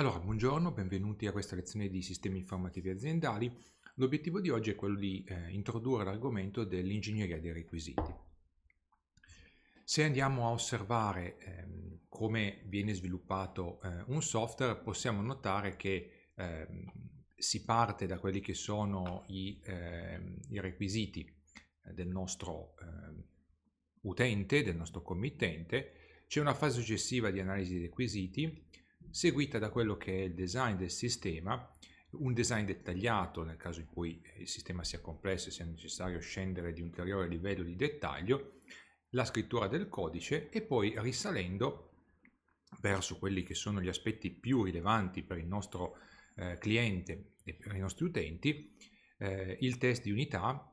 Allora, buongiorno, benvenuti a questa lezione di sistemi informativi aziendali. L'obiettivo di oggi è quello di eh, introdurre l'argomento dell'ingegneria dei requisiti. Se andiamo a osservare eh, come viene sviluppato eh, un software, possiamo notare che ehm, si parte da quelli che sono i, ehm, i requisiti eh, del nostro ehm, utente, del nostro committente, c'è una fase successiva di analisi dei requisiti, seguita da quello che è il design del sistema, un design dettagliato nel caso in cui il sistema sia complesso e sia necessario scendere di un ulteriore livello di dettaglio, la scrittura del codice e poi risalendo verso quelli che sono gli aspetti più rilevanti per il nostro eh, cliente e per i nostri utenti, eh, il test di unità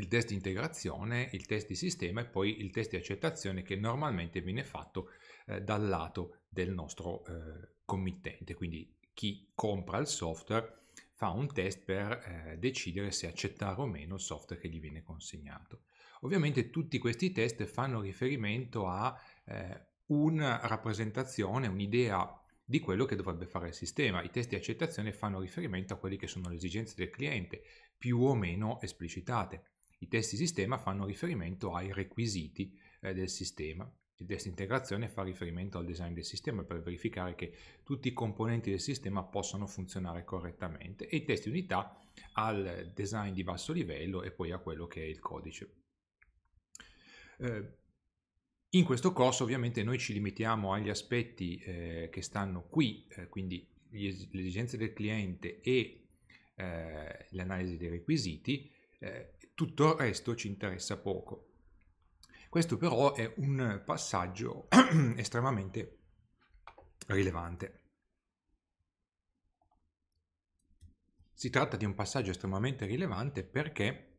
il test di integrazione, il test di sistema e poi il test di accettazione che normalmente viene fatto eh, dal lato del nostro eh, committente. Quindi chi compra il software fa un test per eh, decidere se accettare o meno il software che gli viene consegnato. Ovviamente tutti questi test fanno riferimento a eh, una rappresentazione, un'idea di quello che dovrebbe fare il sistema. I test di accettazione fanno riferimento a quelle che sono le esigenze del cliente, più o meno esplicitate. I testi sistema fanno riferimento ai requisiti eh, del sistema. Il test integrazione fa riferimento al design del sistema per verificare che tutti i componenti del sistema possano funzionare correttamente e i test unità al design di basso livello e poi a quello che è il codice. Eh, in questo corso ovviamente noi ci limitiamo agli aspetti eh, che stanno qui, eh, quindi le esigenze del cliente e eh, l'analisi dei requisiti, eh, tutto il resto ci interessa poco. Questo però è un passaggio estremamente rilevante. Si tratta di un passaggio estremamente rilevante perché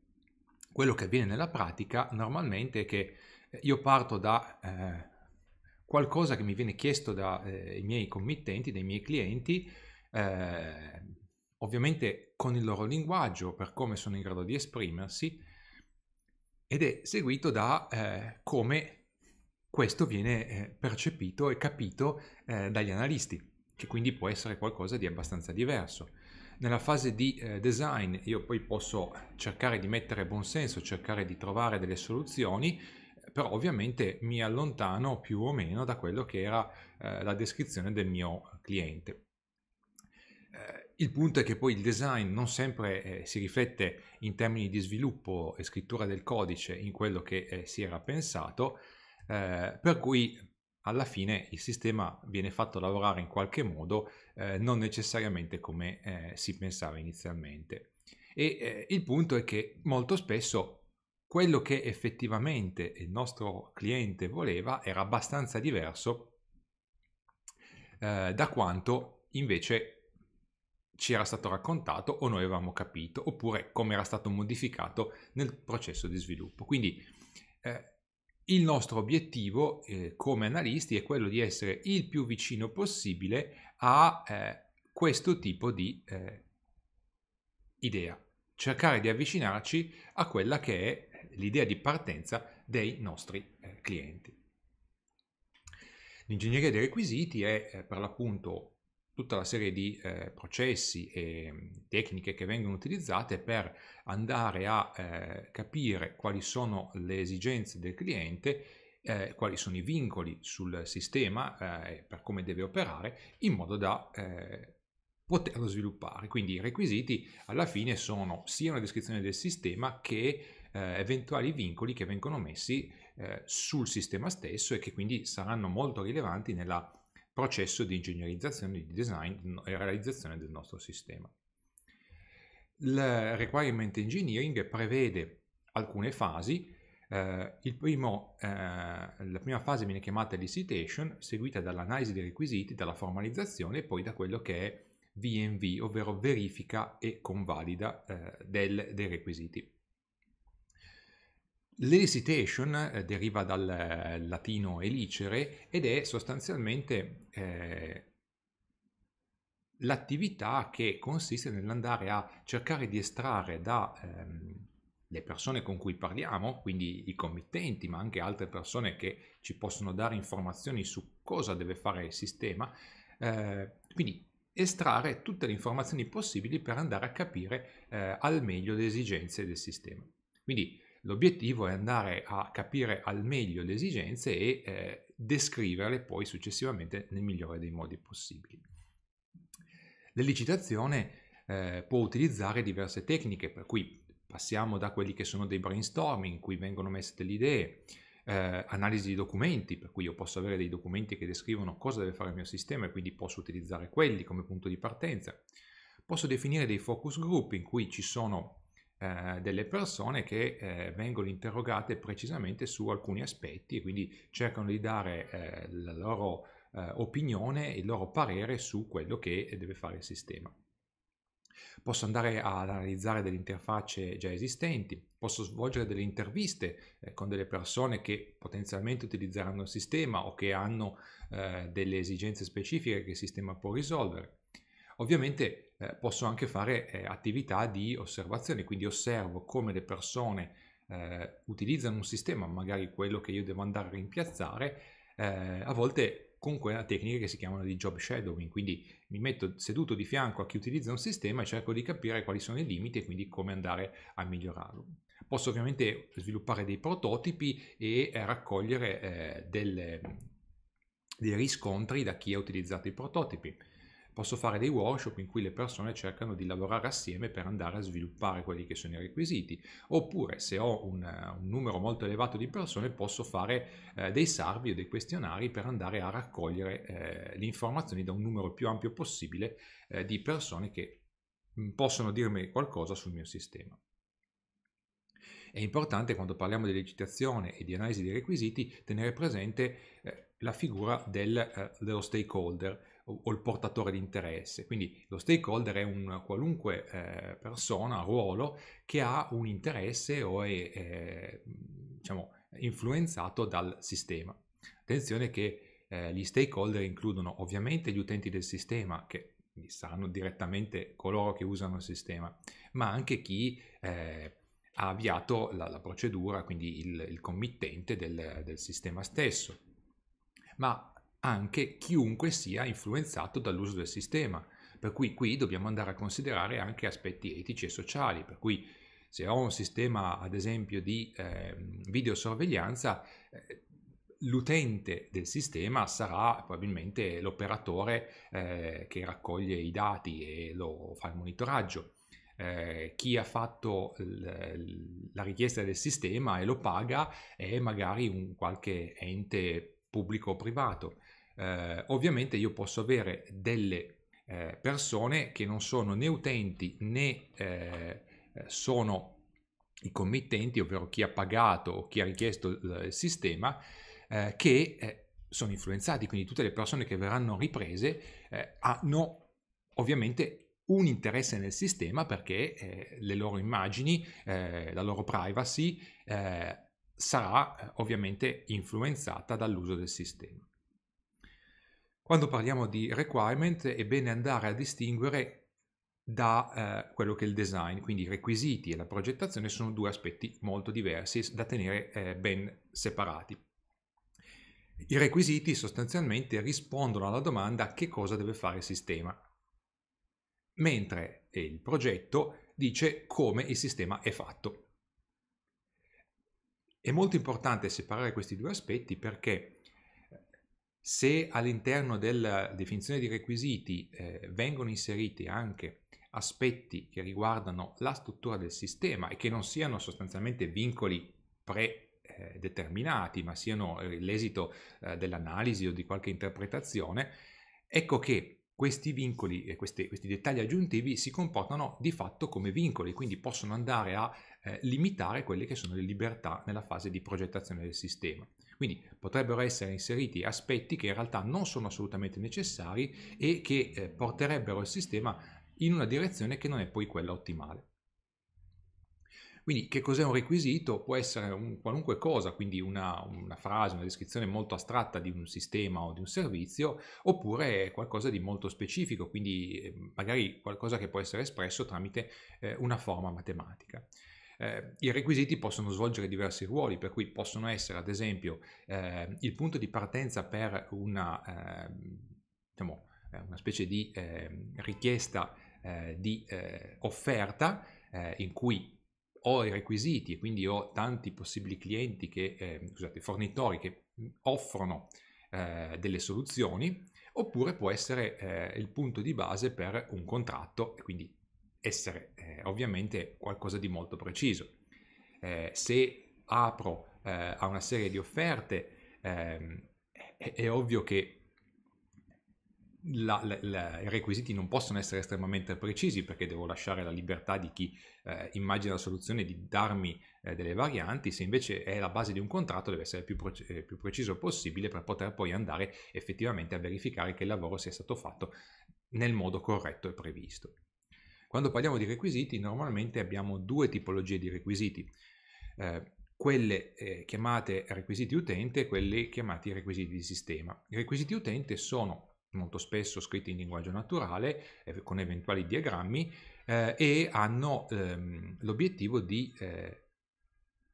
quello che avviene nella pratica normalmente è che eh, io parto da eh, qualcosa che mi viene chiesto dai eh, miei committenti, dai miei clienti, eh, ovviamente con il loro linguaggio, per come sono in grado di esprimersi, ed è seguito da eh, come questo viene eh, percepito e capito eh, dagli analisti, che quindi può essere qualcosa di abbastanza diverso. Nella fase di eh, design io poi posso cercare di mettere buon senso, cercare di trovare delle soluzioni, però ovviamente mi allontano più o meno da quello che era eh, la descrizione del mio cliente eh, il punto è che poi il design non sempre eh, si riflette in termini di sviluppo e scrittura del codice in quello che eh, si era pensato, eh, per cui alla fine il sistema viene fatto lavorare in qualche modo, eh, non necessariamente come eh, si pensava inizialmente. E eh, il punto è che molto spesso quello che effettivamente il nostro cliente voleva era abbastanza diverso da quanto invece ci era stato raccontato o noi avevamo capito, oppure come era stato modificato nel processo di sviluppo. Quindi eh, il nostro obiettivo eh, come analisti è quello di essere il più vicino possibile a eh, questo tipo di eh, idea, cercare di avvicinarci a quella che è l'idea di partenza dei nostri eh, clienti. L'ingegneria dei requisiti è eh, per l'appunto tutta la serie di eh, processi e mm, tecniche che vengono utilizzate per andare a eh, capire quali sono le esigenze del cliente, eh, quali sono i vincoli sul sistema eh, e per come deve operare, in modo da eh, poterlo sviluppare. Quindi i requisiti alla fine sono sia una descrizione del sistema che eh, eventuali vincoli che vengono messi sul sistema stesso e che quindi saranno molto rilevanti nella processo di ingegnerizzazione, di design e realizzazione del nostro sistema. Il requirement engineering prevede alcune fasi, eh, primo, eh, la prima fase viene chiamata licitation, seguita dall'analisi dei requisiti, dalla formalizzazione e poi da quello che è VNV, ovvero verifica e convalida eh, del, dei requisiti. L'elicitation eh, deriva dal eh, latino elicere ed è sostanzialmente eh, l'attività che consiste nell'andare a cercare di estrarre dalle ehm, persone con cui parliamo, quindi i committenti, ma anche altre persone che ci possono dare informazioni su cosa deve fare il sistema, eh, quindi estrarre tutte le informazioni possibili per andare a capire eh, al meglio le esigenze del sistema. Quindi L'obiettivo è andare a capire al meglio le esigenze e eh, descriverle poi successivamente nel migliore dei modi possibili. L'elicitazione eh, può utilizzare diverse tecniche, per cui passiamo da quelli che sono dei brainstorming, in cui vengono messe delle idee, eh, analisi di documenti, per cui io posso avere dei documenti che descrivono cosa deve fare il mio sistema e quindi posso utilizzare quelli come punto di partenza. Posso definire dei focus group in cui ci sono eh, delle persone che eh, vengono interrogate precisamente su alcuni aspetti e quindi cercano di dare eh, la loro eh, opinione e il loro parere su quello che deve fare il sistema. Posso andare ad analizzare delle interfacce già esistenti, posso svolgere delle interviste eh, con delle persone che potenzialmente utilizzeranno il sistema o che hanno eh, delle esigenze specifiche che il sistema può risolvere. Ovviamente eh, posso anche fare eh, attività di osservazione, quindi osservo come le persone eh, utilizzano un sistema, magari quello che io devo andare a rimpiazzare, eh, a volte con quella tecnica che si chiamano di job shadowing, quindi mi metto seduto di fianco a chi utilizza un sistema e cerco di capire quali sono i limiti e quindi come andare a migliorarlo. Posso ovviamente sviluppare dei prototipi e eh, raccogliere eh, delle, dei riscontri da chi ha utilizzato i prototipi. Posso fare dei workshop in cui le persone cercano di lavorare assieme per andare a sviluppare quelli che sono i requisiti, oppure se ho un, un numero molto elevato di persone posso fare eh, dei sarvi o dei questionari per andare a raccogliere eh, le informazioni da un numero più ampio possibile eh, di persone che mm, possono dirmi qualcosa sul mio sistema. È importante quando parliamo di legitazione e di analisi dei requisiti tenere presente eh, la figura del, eh, dello stakeholder, o, il portatore di interesse. Quindi lo stakeholder è un qualunque eh, persona, ruolo, che ha un interesse o è, eh, diciamo, influenzato dal sistema. Attenzione che eh, gli stakeholder includono ovviamente gli utenti del sistema, che saranno direttamente coloro che usano il sistema, ma anche chi eh, ha avviato la, la, procedura, quindi il, il committente del, del, sistema stesso. Ma anche chiunque sia influenzato dall'uso del sistema. Per cui qui dobbiamo andare a considerare anche aspetti etici e sociali, per cui se ho un sistema ad esempio di eh, videosorveglianza, eh, l'utente del sistema sarà probabilmente l'operatore eh, che raccoglie i dati e lo fa il monitoraggio. Eh, chi ha fatto la richiesta del sistema e lo paga è magari un qualche ente pubblico o privato eh, ovviamente io posso avere delle eh, persone che non sono né utenti né eh, sono i committenti, ovvero chi ha pagato o chi ha richiesto il sistema, eh, che eh, sono influenzati, quindi tutte le persone che verranno riprese eh, hanno ovviamente un interesse nel sistema perché eh, le loro immagini, eh, la loro privacy eh, sarà ovviamente influenzata dall'uso del sistema. Quando parliamo di requirement è bene andare a distinguere da eh, quello che è il design, quindi i requisiti e la progettazione sono due aspetti molto diversi da tenere eh, ben separati. I requisiti sostanzialmente rispondono alla domanda che cosa deve fare il sistema, mentre il progetto dice come il sistema è fatto. È molto importante separare questi due aspetti perché se all'interno della definizione di requisiti eh, vengono inseriti anche aspetti che riguardano la struttura del sistema e che non siano sostanzialmente vincoli predeterminati, eh, ma siano l'esito eh, dell'analisi o di qualche interpretazione, ecco che questi vincoli e questi, questi dettagli aggiuntivi si comportano di fatto come vincoli, quindi possono andare a eh, limitare quelle che sono le libertà nella fase di progettazione del sistema. Quindi potrebbero essere inseriti aspetti che in realtà non sono assolutamente necessari e che eh, porterebbero il sistema in una direzione che non è poi quella ottimale. Quindi che cos'è un requisito? Può essere un, qualunque cosa, quindi una, una, frase, una descrizione molto astratta di un sistema o di un servizio, oppure qualcosa di molto specifico, quindi eh, magari qualcosa che può essere espresso tramite eh, una forma matematica. Eh, I requisiti possono svolgere diversi ruoli, per cui possono essere ad esempio eh, il punto di partenza per una, eh, diciamo, eh, una specie di eh, richiesta eh, di offerta in cui ho i requisiti e quindi ho tanti possibili clienti che, scusate, fornitori che offrono delle soluzioni, oppure può essere il punto di base per un contratto e quindi essere eh, ovviamente qualcosa di molto preciso. Eh, se apro eh, a una serie di offerte, ehm, è, è, ovvio che la, la, la, i requisiti non possono essere estremamente precisi perché devo lasciare la libertà di chi eh, immagina la soluzione di darmi eh, delle varianti, se invece è la base di un contratto deve essere più, pre- eh, più preciso possibile per poter poi andare effettivamente a verificare che il lavoro sia stato fatto nel modo corretto e previsto. Quando parliamo di requisiti, normalmente abbiamo due tipologie di requisiti. Eh, quelle eh, chiamate requisiti utente e quelle chiamate requisiti di sistema. I requisiti utente sono molto spesso scritti in linguaggio naturale eh, con eventuali diagrammi eh, e hanno ehm, l'obiettivo di eh,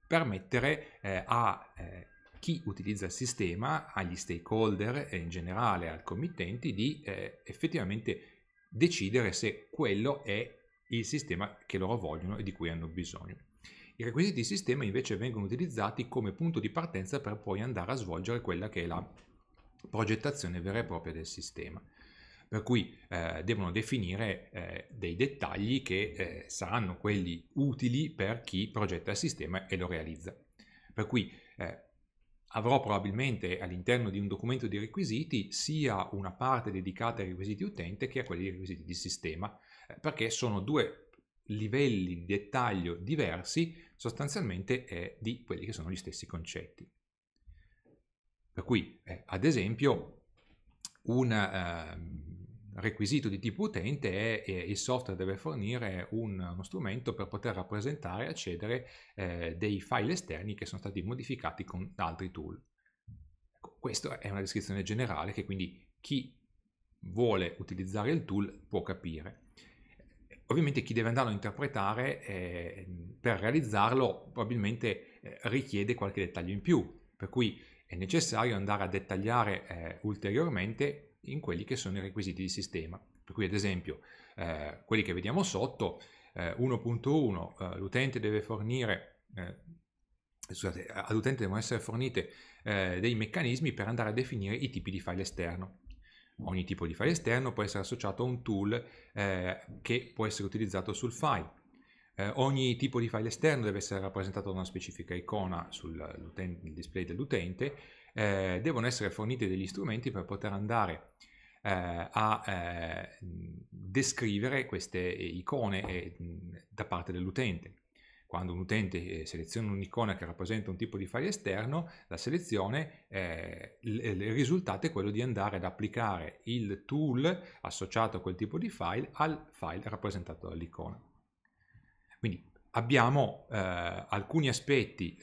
permettere eh, a eh, chi utilizza il sistema, agli stakeholder e in generale al committenti di effettivamente decidere se quello è il sistema che loro vogliono e di cui hanno bisogno. I requisiti di sistema invece vengono utilizzati come punto di partenza per poi andare a svolgere quella che è la progettazione vera e propria del sistema. Per cui eh, devono definire eh, dei dettagli che eh, saranno quelli utili per chi progetta il sistema e lo realizza. Per cui eh, avrò probabilmente all'interno di un documento di requisiti sia una parte dedicata ai requisiti utente che a quelli dei requisiti di sistema, eh, perché sono due livelli di dettaglio diversi sostanzialmente eh, di quelli che sono gli stessi concetti. Per cui, eh, ad esempio, una, eh, requisito di tipo utente è, è il software deve fornire un, uno strumento per poter rappresentare e accedere eh, dei file esterni che sono stati modificati con altri tool. Ecco, questa è una descrizione generale che quindi chi vuole utilizzare il tool può capire. Ovviamente chi deve andarlo a interpretare eh, per realizzarlo probabilmente eh, richiede qualche dettaglio in più, per cui è necessario andare a dettagliare eh, ulteriormente in quelli che sono i requisiti di sistema. Per cui ad esempio eh, quelli che vediamo sotto, 1.1, eh, eh, l'utente deve fornire, eh, scusate, all'utente devono essere fornite eh, dei meccanismi per andare a definire i tipi di file esterno. Ogni tipo di file esterno può essere associato a un tool che può essere utilizzato sul file. ogni tipo di file esterno deve essere rappresentato da una specifica icona sul display dell'utente eh, devono essere forniti degli strumenti per poter andare eh, a eh, descrivere queste eh, icone eh, da parte dell'utente. Quando un utente eh, seleziona un'icona che rappresenta un tipo di file esterno, la selezione, il risultato è quello di andare ad applicare il tool associato a quel tipo di file al file rappresentato dall'icona. Quindi abbiamo alcuni aspetti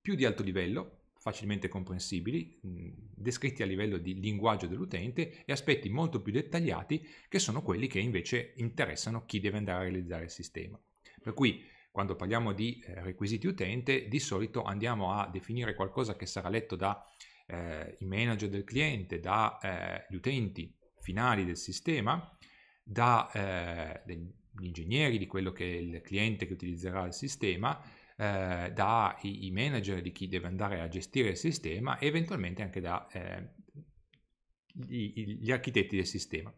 più di alto livello facilmente comprensibili, descritti a livello di linguaggio dell'utente e aspetti molto più dettagliati che sono quelli che invece interessano chi deve andare a realizzare il sistema. Per cui quando parliamo di eh, requisiti utente di solito andiamo a definire qualcosa che sarà letto da eh, i manager del cliente, dagli eh, utenti finali del sistema, dagli eh, ingegneri di quello che è il cliente che utilizzerà il sistema, eh, dai manager di chi deve andare a gestire il sistema e eventualmente anche dagli eh, architetti del sistema.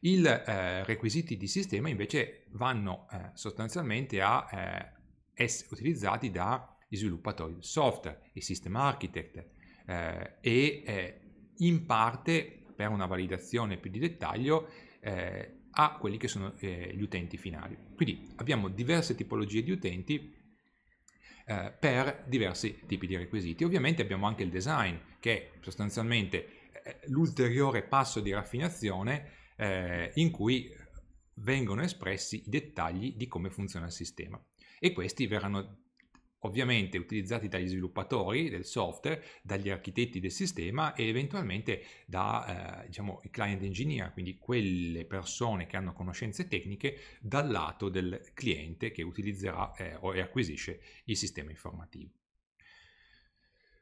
I eh, requisiti di sistema invece vanno eh, sostanzialmente a eh, essere utilizzati dagli sviluppatori del software, i system architect eh, e in parte per una validazione più di dettaglio a quelli che sono gli utenti finali. Quindi abbiamo diverse tipologie di utenti eh, per diversi tipi di requisiti. Ovviamente abbiamo anche il design, che è sostanzialmente eh, l'ulteriore passo di raffinazione eh, in cui vengono espressi i dettagli di come funziona il sistema. E questi verranno ovviamente utilizzati dagli sviluppatori del software, dagli architetti del sistema e eventualmente dai eh, diciamo, client engineer, quindi quelle persone che hanno conoscenze tecniche dal lato del cliente che utilizzerà eh, o acquisisce il sistema informativo.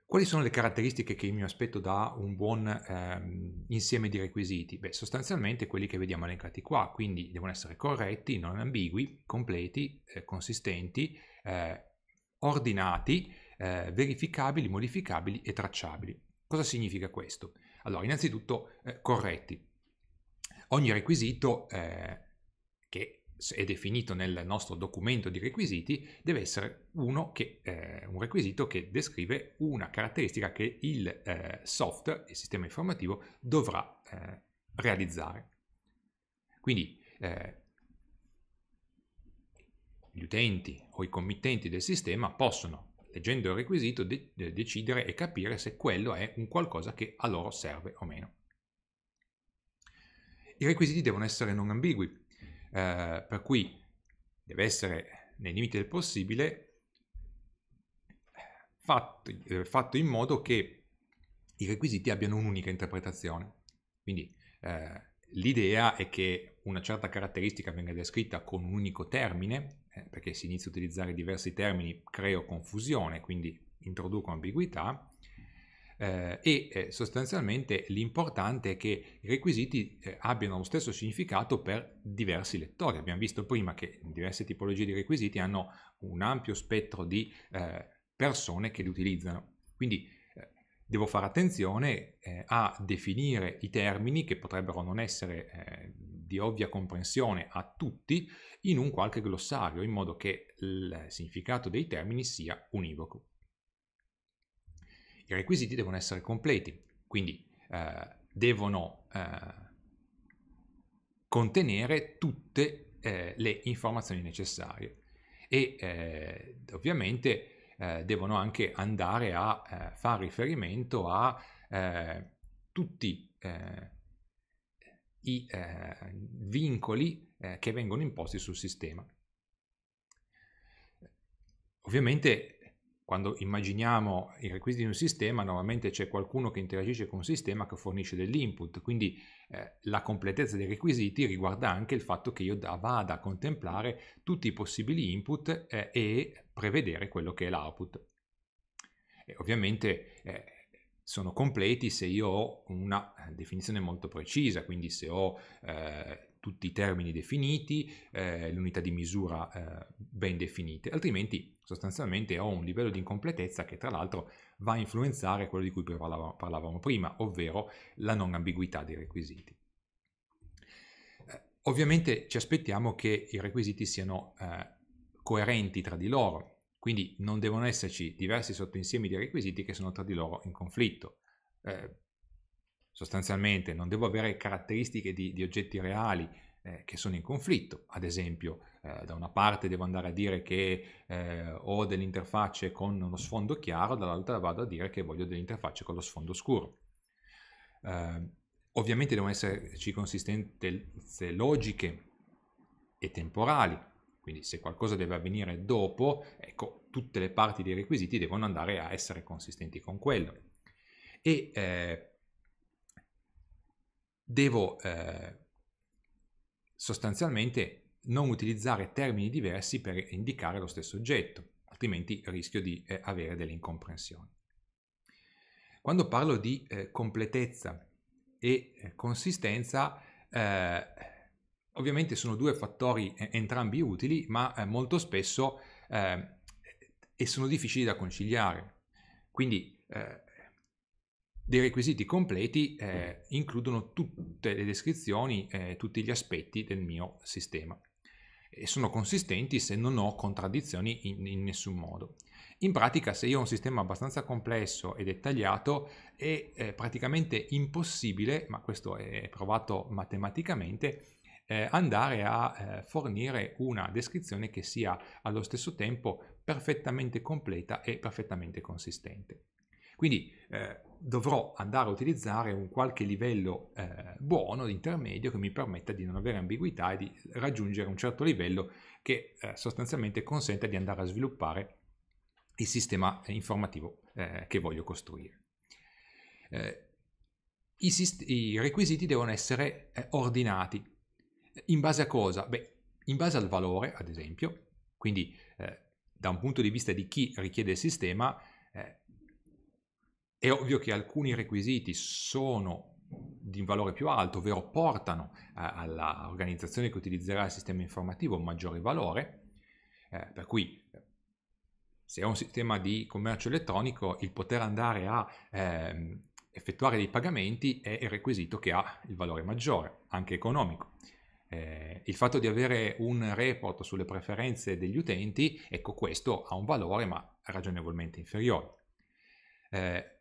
Quali sono le caratteristiche che io mi aspetto da un buon ehm, insieme di requisiti? Beh, sostanzialmente quelli che vediamo elencati qua, quindi devono essere corretti, non ambigui, completi, eh, consistenti, eh, ordinati, eh, verificabili, modificabili e tracciabili. Cosa significa questo? Allora, innanzitutto eh, corretti. Ogni requisito eh, che è definito nel nostro documento di requisiti deve essere che, eh, un requisito che descrive una caratteristica che il eh, software, il sistema informativo, dovrà eh, realizzare. Quindi gli utenti i committenti del sistema possono, leggendo il requisito, de- decidere e capire se quello è un qualcosa che a loro serve o meno. I requisiti devono essere non ambigui, eh, per cui deve essere, nei limiti del possibile, fatto, eh, fatto in modo che i requisiti abbiano un'unica interpretazione. Quindi eh, l'idea è che una certa caratteristica venga descritta con un unico termine, eh, perché si inizia a utilizzare diversi termini, creo confusione, quindi introduco ambiguità, eh, e eh, sostanzialmente l'importante è che i requisiti eh, abbiano lo stesso significato per diversi lettori. Abbiamo visto prima che diverse tipologie di requisiti hanno un ampio spettro di eh, persone che li utilizzano. Quindi devo fare attenzione eh, a definire i termini che potrebbero non essere eh, di ovvia comprensione a tutti in un qualche glossario, in modo che il significato dei termini sia univoco. I requisiti devono essere completi, quindi eh, devono eh, contenere tutte eh, le informazioni necessarie e eh, ovviamente eh, devono anche andare a eh, fare riferimento a eh, tutti eh, i eh, vincoli che vengono imposti sul sistema. Ovviamente quando immaginiamo i requisiti di un sistema, normalmente c'è qualcuno che interagisce con un sistema che fornisce dell'input, quindi eh, la completezza dei requisiti riguarda anche il fatto che io da, vada a contemplare tutti i possibili input eh, e prevedere quello che è l'output. E ovviamente eh, sono completi se io ho una eh, definizione molto precisa, quindi se ho eh, tutti i termini definiti, eh, le unità di misura eh, ben definite, altrimenti sostanzialmente ho un livello di incompletezza che tra l'altro va a influenzare quello di cui parlavamo, parlavamo prima, ovvero la non ambiguità dei requisiti. Eh, ovviamente ci aspettiamo che i requisiti siano eh, coerenti tra di loro, quindi non devono esserci diversi sottoinsiemi di requisiti che sono tra di loro in conflitto. Eh, sostanzialmente non devo avere caratteristiche di, di oggetti reali eh, che sono in conflitto, ad esempio eh, da una parte devo andare a dire che eh, ho delle interfacce con uno sfondo chiaro, dall'altra vado a dire che voglio delle interfacce con lo sfondo scuro. Eh, ovviamente devono esserci consistenze logiche e temporali, quindi se qualcosa deve avvenire dopo, ecco, tutte le parti dei requisiti devono andare a essere consistenti con quello. E eh, devo eh, sostanzialmente non utilizzare termini diversi per indicare lo stesso oggetto, altrimenti rischio di eh, avere delle incomprensioni. Quando parlo di eh, completezza e eh, consistenza, eh, ovviamente sono due fattori entrambi utili, ma eh, molto spesso e sono difficili da conciliare. Quindi dei requisiti completi eh, mm. includono tutte le descrizioni, eh, tutti gli aspetti del mio sistema e sono consistenti se non ho contraddizioni in, in, nessun modo. In pratica se io ho un sistema abbastanza complesso e dettagliato è eh, praticamente impossibile, ma questo è provato matematicamente, eh, andare a eh, fornire una descrizione che sia allo stesso tempo perfettamente completa e perfettamente consistente. Quindi eh, dovrò andare a utilizzare un qualche livello eh, buono, intermedio, che mi permetta di non avere ambiguità e di raggiungere un certo livello che eh, sostanzialmente consenta di andare a sviluppare il sistema informativo eh, che voglio costruire. Eh, I, sist- i, requisiti devono essere eh, ordinati. In base a cosa? Beh, in base al valore, ad esempio, quindi da un punto di vista di chi richiede il sistema, eh, è ovvio che alcuni requisiti sono di un valore più alto, ovvero portano eh, all'organizzazione che utilizzerà il sistema informativo un maggiore valore, eh, per cui se è un sistema di commercio elettronico il poter andare a eh, effettuare dei pagamenti è il requisito che ha il valore maggiore, anche economico. Eh, il fatto di avere un report sulle preferenze degli utenti, ecco questo ha un valore ma ragionevolmente inferiore. Eh,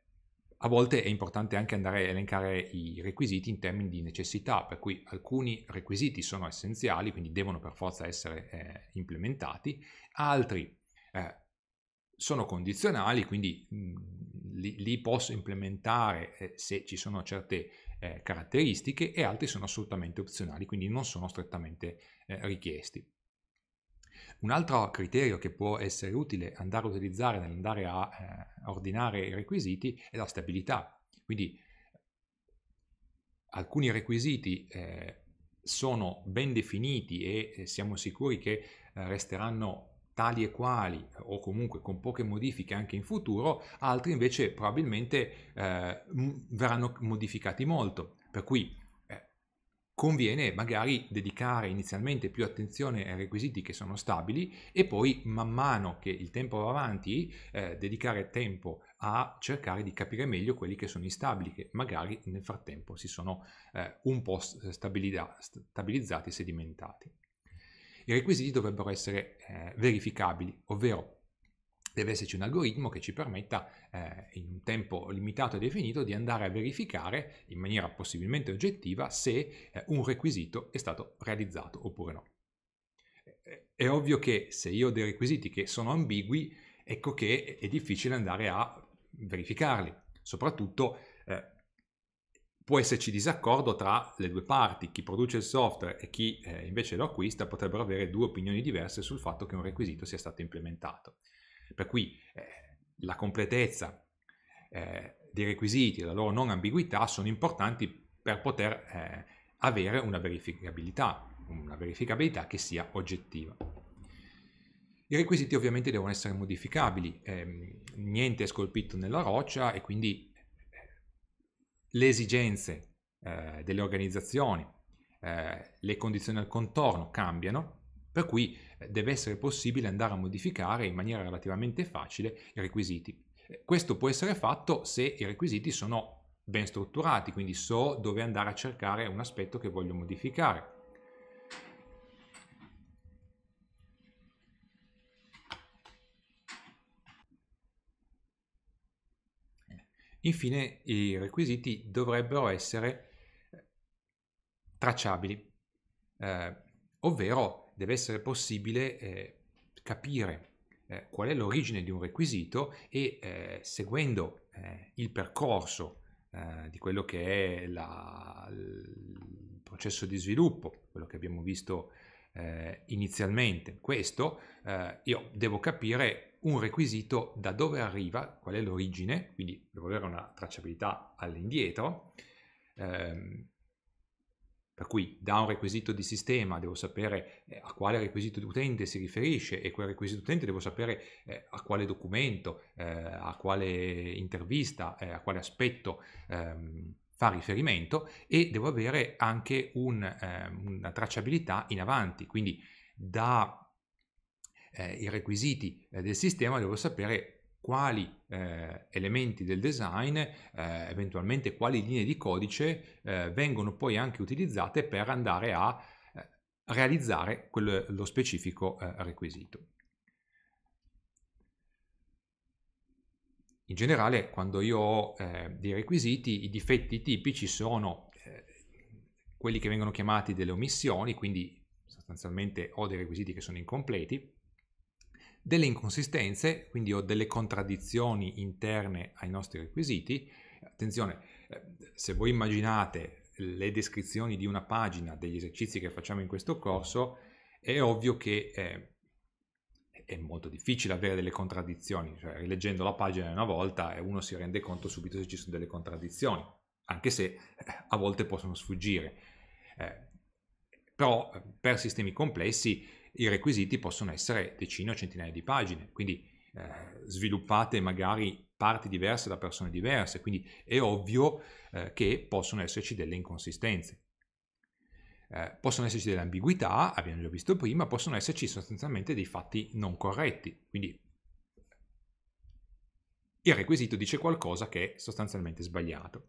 a volte è importante anche andare a elencare i requisiti in termini di necessità, per cui alcuni requisiti sono essenziali, quindi devono per forza essere eh, implementati, altri eh, sono condizionali, quindi mh, mm, li, li, posso implementare eh, se ci sono certe eh, caratteristiche e altri sono assolutamente opzionali, quindi non sono strettamente eh, richiesti. Un altro criterio che può essere utile andare a utilizzare nell'andare a eh, ordinare i requisiti è la stabilità. Quindi alcuni requisiti eh, sono ben definiti e eh, siamo sicuri che eh, resteranno tali e quali o comunque con poche modifiche anche in futuro, altri invece probabilmente eh, verranno modificati molto. Per cui conviene magari dedicare inizialmente più attenzione ai requisiti che sono stabili e poi man mano che il tempo va avanti eh, dedicare tempo a cercare di capire meglio quelli che sono instabili che magari nel frattempo si sono eh, un po' stabilizzati e sedimentati. I requisiti dovrebbero essere eh, verificabili, ovvero deve esserci un algoritmo che ci permetta eh, in un tempo limitato e definito di andare a verificare in maniera possibilmente oggettiva se eh, un requisito è stato realizzato oppure no. Eh, è ovvio che se io ho dei requisiti che sono ambigui, ecco che è difficile andare a verificarli. Soprattutto eh, può esserci disaccordo tra le due parti, chi produce il software e chi eh, invece lo acquista potrebbero avere due opinioni diverse sul fatto che un requisito sia stato implementato. Per cui eh, la completezza eh, dei requisiti e la loro non ambiguità sono importanti per poter eh, avere una verificabilità, una verificabilità che sia oggettiva. I requisiti ovviamente devono essere modificabili, eh, niente è scolpito nella roccia e quindi eh, le esigenze eh, delle organizzazioni, eh, le condizioni al contorno cambiano, per cui deve essere possibile andare a modificare in maniera relativamente facile i requisiti. Eh, questo può essere fatto se i requisiti sono ben strutturati, quindi so dove andare a cercare un aspetto che voglio modificare. Infine i requisiti dovrebbero essere eh, tracciabili, eh, ovvero deve essere possibile eh, capire eh, qual è l'origine di un requisito e eh, seguendo eh, il percorso eh, di quello che è la, il processo di sviluppo, quello che abbiamo visto eh, inizialmente, questo, io devo capire un requisito da dove arriva, qual è l'origine, quindi devo avere una tracciabilità all'indietro, ehm, per cui da un requisito di sistema devo sapere eh, a quale requisito di utente si riferisce e quel requisito di utente devo sapere eh, a quale documento, eh, a quale intervista, a quale aspetto ehm, fa riferimento e devo avere anche un, ehm, una tracciabilità in avanti, quindi dai requisiti del sistema devo sapere quali eh, elementi del design, eh, eventualmente quali linee di codice eh, vengono poi anche utilizzate per andare a eh, realizzare quello, lo specifico eh, requisito. In generale, quando io ho eh, dei requisiti, i difetti tipici sono quelli che vengono chiamati delle omissioni, quindi sostanzialmente ho dei requisiti che sono incompleti, delle inconsistenze, quindi ho delle contraddizioni interne ai nostri requisiti. Attenzione, eh, se voi immaginate le descrizioni di una pagina degli esercizi che facciamo in questo corso, è ovvio che eh, è molto difficile avere delle contraddizioni, cioè rileggendo la pagina una volta eh, uno si rende conto subito se ci sono delle contraddizioni, anche se eh, a volte possono sfuggire. Eh, però per sistemi complessi i requisiti possono essere decine o centinaia di pagine, quindi eh, sviluppate magari parti diverse da persone diverse, quindi è ovvio eh, che possono esserci delle inconsistenze. Eh, possono esserci delle ambiguità, abbiamo già visto prima, possono esserci sostanzialmente dei fatti non corretti, quindi il requisito dice qualcosa che è sostanzialmente sbagliato.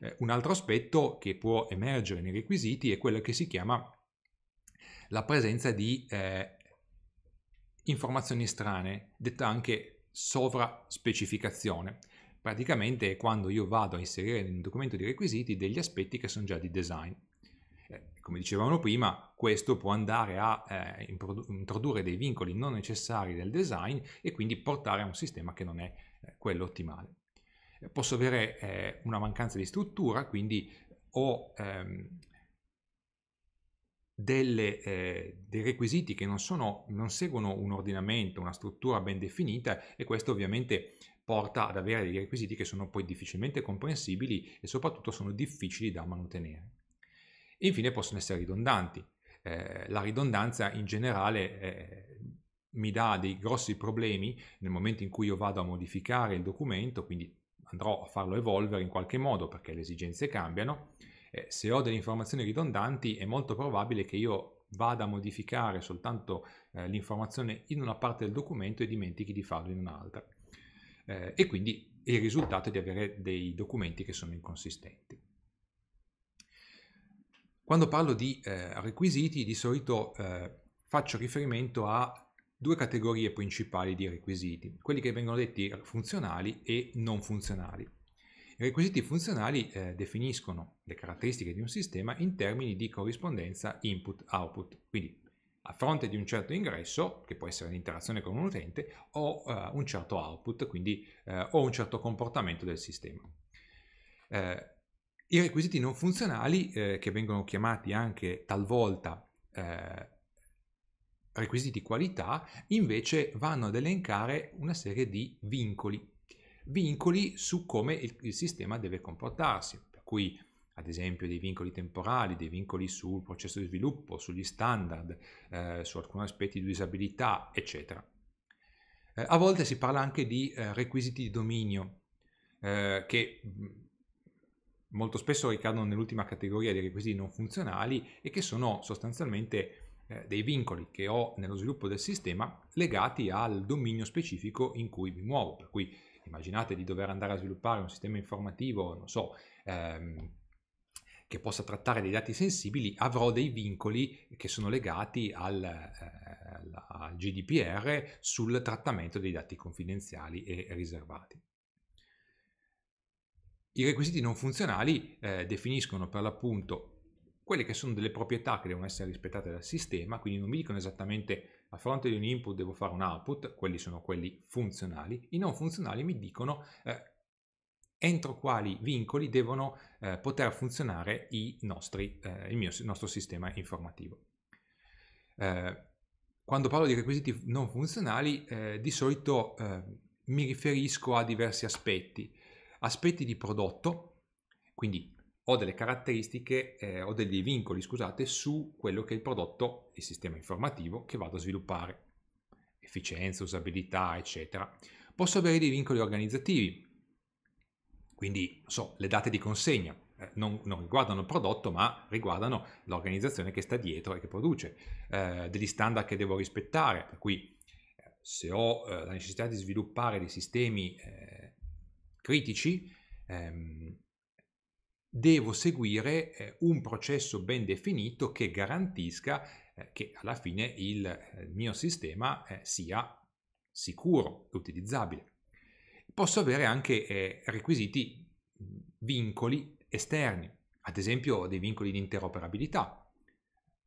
Eh, un altro aspetto che può emergere nei requisiti è quello che si chiama la presenza di eh, informazioni strane, detta anche sovraspecificazione. Praticamente è quando io vado a inserire nel documento di requisiti degli aspetti che sono già di design. Eh, come dicevamo prima, questo può andare a eh, introdurre dei vincoli non necessari del design e quindi portare a un sistema che non è eh, quello ottimale. Posso avere eh, una mancanza di struttura, quindi ho ehm, delle, eh, dei requisiti che non, sono, non seguono un ordinamento, una struttura ben definita e questo ovviamente porta ad avere dei requisiti che sono poi difficilmente comprensibili e soprattutto sono difficili da manutenere. Infine possono essere ridondanti. Eh, la ridondanza in generale eh, mi dà dei grossi problemi nel momento in cui io vado a modificare il documento, quindi andrò a farlo evolvere in qualche modo perché le esigenze cambiano eh, se ho delle informazioni ridondanti è molto probabile che io vada a modificare soltanto eh, l'informazione in una parte del documento e dimentichi di farlo in un'altra. Eh, e quindi il risultato è di avere dei documenti che sono inconsistenti. Quando parlo di eh, requisiti, di solito eh, faccio riferimento a due categorie principali di requisiti, quelli che vengono detti funzionali e non funzionali. I requisiti funzionali eh, definiscono le caratteristiche di un sistema in termini di corrispondenza input-output, quindi a fronte di un certo ingresso, che può essere l'interazione con un utente, ho eh, un certo output, quindi eh, o un certo comportamento del sistema. Eh, I requisiti non funzionali, eh, che vengono chiamati anche talvolta eh, requisiti di qualità, invece vanno ad elencare una serie di vincoli vincoli su come il, il sistema deve comportarsi, per cui ad esempio dei vincoli temporali, dei vincoli sul processo di sviluppo, sugli standard, eh, su alcuni aspetti di usabilità, eccetera. Eh, a volte si parla anche di eh, requisiti di dominio, eh, che mm, molto spesso ricadono nell'ultima categoria dei requisiti non funzionali e che sono sostanzialmente eh, dei vincoli che ho nello sviluppo del sistema legati al dominio specifico in cui mi muovo, per cui immaginate di dover andare a sviluppare un sistema informativo, non so, ehm, che possa trattare dei dati sensibili, avrò dei vincoli che sono legati al, eh, al GDPR sul trattamento dei dati confidenziali e riservati. I requisiti non funzionali eh, definiscono per l'appunto quelle che sono delle proprietà che devono essere rispettate dal sistema, quindi non mi dicono esattamente a fronte di un input devo fare un output, quelli sono quelli funzionali, i non funzionali mi dicono eh, entro quali vincoli devono eh, poter funzionare nostri, eh, il, mio, il, nostro sistema informativo. Eh, quando parlo di requisiti non funzionali, eh, di solito eh, mi riferisco a diversi aspetti. Aspetti di prodotto, quindi ho delle caratteristiche, eh, ho dei vincoli, scusate, su quello che è il prodotto, il sistema informativo che vado a sviluppare, efficienza, usabilità, eccetera. Posso avere dei vincoli organizzativi, quindi so, le date di consegna, eh, non, non, riguardano il prodotto ma riguardano l'organizzazione che sta dietro e che produce, eh, degli standard che devo rispettare, per cui eh, se ho eh, la necessità di sviluppare dei sistemi eh, critici, ehm, devo seguire eh, un processo ben definito che garantisca eh, che alla fine il eh, mio sistema sia sicuro e utilizzabile. Posso avere anche requisiti, vincoli esterni, ad esempio dei vincoli di interoperabilità.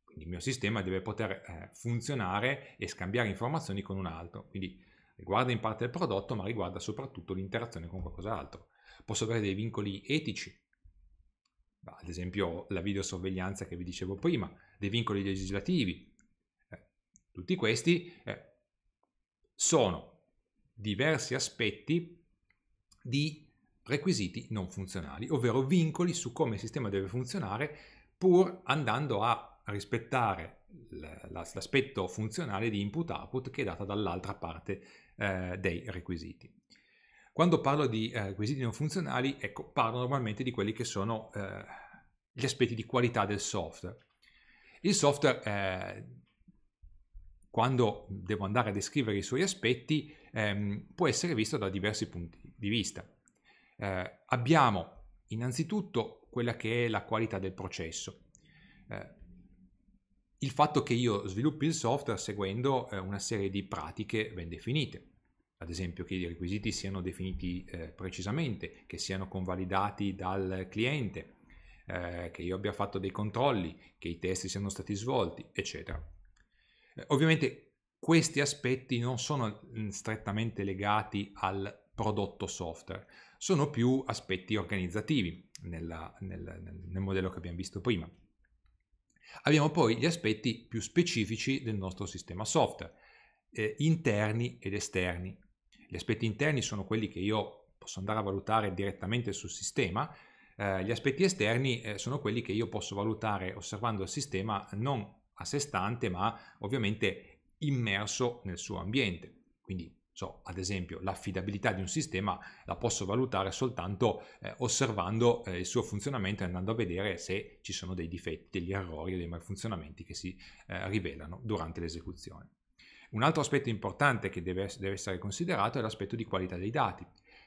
Quindi il mio sistema deve poter funzionare e scambiare informazioni con un altro. Quindi riguarda in parte il prodotto, ma riguarda soprattutto l'interazione con qualcos'altro. Posso avere dei vincoli etici, ad esempio la videosorveglianza che vi dicevo prima, dei vincoli legislativi, eh, tutti questi eh, sono diversi aspetti di requisiti non funzionali, ovvero vincoli su come il sistema deve funzionare pur andando a rispettare l'aspetto funzionale di input-output che è data dall'altra parte eh, dei requisiti. Quando parlo di eh, requisiti non funzionali, ecco, parlo normalmente di quelli che sono eh, gli aspetti di qualità del software. Il software, eh, quando devo andare a descrivere i suoi aspetti, ehm, può essere visto da diversi punti di vista. Eh, abbiamo innanzitutto quella che è la qualità del processo. Eh, il fatto che io sviluppi il software seguendo eh, una serie di pratiche ben definite ad esempio che i requisiti siano definiti eh, precisamente, che siano convalidati dal cliente, eh, che io abbia fatto dei controlli, che i test siano stati svolti, eccetera. Eh, ovviamente questi aspetti non sono mm, strettamente legati al prodotto software, sono più aspetti organizzativi nella, nel, nel modello che abbiamo visto prima. Abbiamo poi gli aspetti più specifici del nostro sistema software, eh, interni ed esterni gli aspetti interni sono quelli che io posso andare a valutare direttamente sul sistema, eh, gli aspetti esterni eh, sono quelli che io posso valutare osservando il sistema non a sé stante, ma ovviamente immerso nel suo ambiente. Quindi, so, ad esempio, l'affidabilità di un sistema la posso valutare soltanto eh, osservando eh, il suo funzionamento e andando a vedere se ci sono dei difetti, degli errori o dei malfunzionamenti che si eh, rivelano durante l'esecuzione. Un altro aspetto importante che deve, deve essere considerato è l'aspetto di qualità dei dati,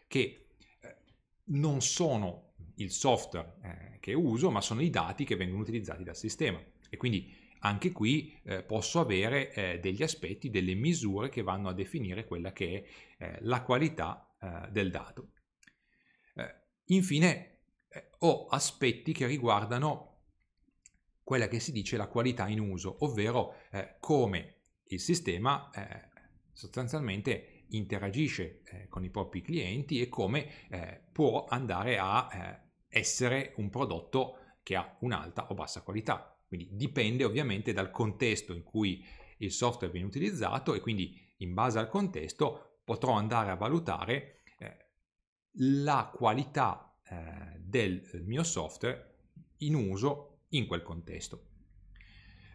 che eh, non sono il software eh, che uso, ma sono i dati che vengono utilizzati dal sistema. E quindi anche qui eh, posso avere eh, degli aspetti, delle misure che vanno a definire quella che è eh, la qualità eh, del dato. infine, ho aspetti che riguardano quella che si dice la qualità in uso, ovvero come il sistema eh, sostanzialmente interagisce eh, con i propri clienti e come eh, può andare a eh, essere un prodotto che ha un'alta o bassa qualità. Quindi dipende ovviamente dal contesto in cui il software viene utilizzato e quindi in base al contesto potrò andare a valutare eh, la qualità eh, del mio software in uso in quel contesto.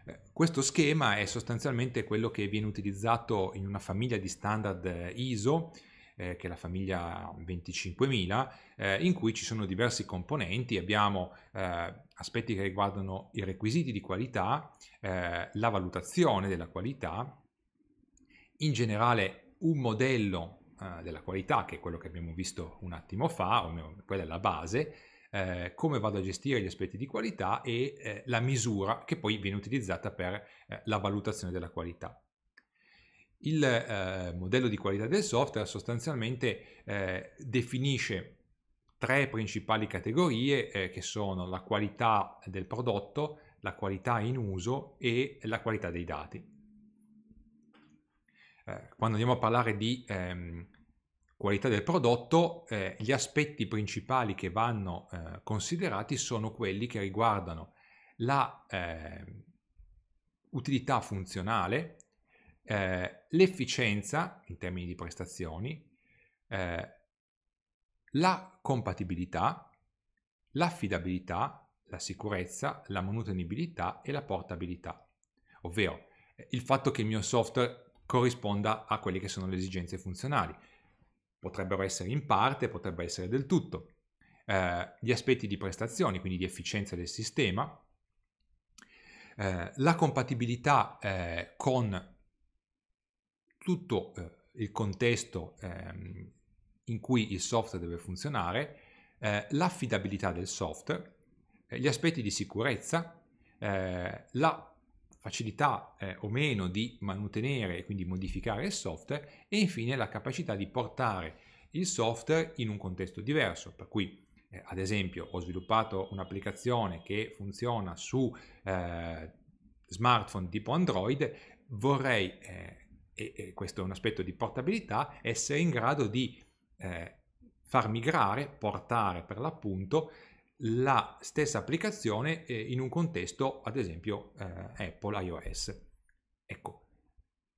Eh, questo schema è sostanzialmente quello che viene utilizzato in una famiglia di standard eh, ISO, eh, che è la famiglia 25000, eh, in cui ci sono diversi componenti, abbiamo eh, aspetti che riguardano i requisiti di qualità, eh, la valutazione della qualità, in generale un modello della qualità, che è quello che abbiamo visto un attimo fa, o quella è la base, eh, come vado a gestire gli aspetti di qualità e eh, la misura che poi viene utilizzata per eh, la valutazione della qualità. Il eh, modello di qualità del software sostanzialmente eh, definisce tre principali categorie eh, che sono la qualità del prodotto, la qualità in uso e la qualità dei dati. quando andiamo a parlare di ehm, qualità del prodotto, eh, gli aspetti principali che vanno eh, considerati sono quelli che riguardano la eh, utilità funzionale, eh, l'efficienza in termini di prestazioni, eh, la compatibilità, l'affidabilità, la sicurezza, la manutenibilità e la portabilità, ovvero eh, il fatto che il mio software corrisponda a quelle che sono le esigenze funzionali potrebbero essere in parte, potrebbe essere del tutto. Eh, gli aspetti di prestazioni, quindi di efficienza del sistema, eh, la compatibilità eh, con tutto eh, il contesto ehm, in cui il software deve funzionare, eh, l'affidabilità del software, eh, gli aspetti di sicurezza, la facilità eh, o meno di mantenere e quindi modificare il software e infine la capacità di portare il software in un contesto diverso, per cui eh, ad esempio ho sviluppato un'applicazione che funziona su eh, smartphone tipo Android, vorrei, eh, e, questo è un aspetto di portabilità, essere in grado di eh, far migrare, portare per l'appunto la stessa applicazione eh, in un contesto, ad esempio, eh, Apple iOS. Ecco,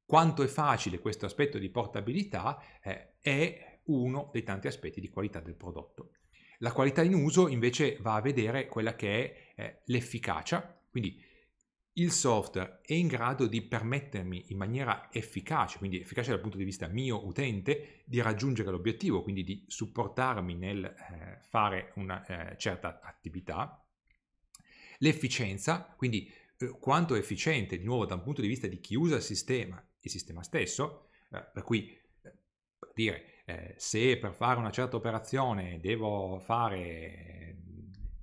quanto è facile questo aspetto di portabilità eh, è uno dei tanti aspetti di qualità del prodotto. La qualità in uso invece va a vedere quella che è eh, l'efficacia, quindi il software è in grado di permettermi in maniera efficace, quindi efficace dal punto di vista mio utente, di raggiungere l'obiettivo, quindi di supportarmi nel eh, fare una eh, certa attività. L'efficienza, quindi eh, quanto è efficiente, di nuovo, da punto di vista di chi usa il sistema, il sistema stesso, eh, per cui eh, per dire eh, se per fare una certa operazione devo fare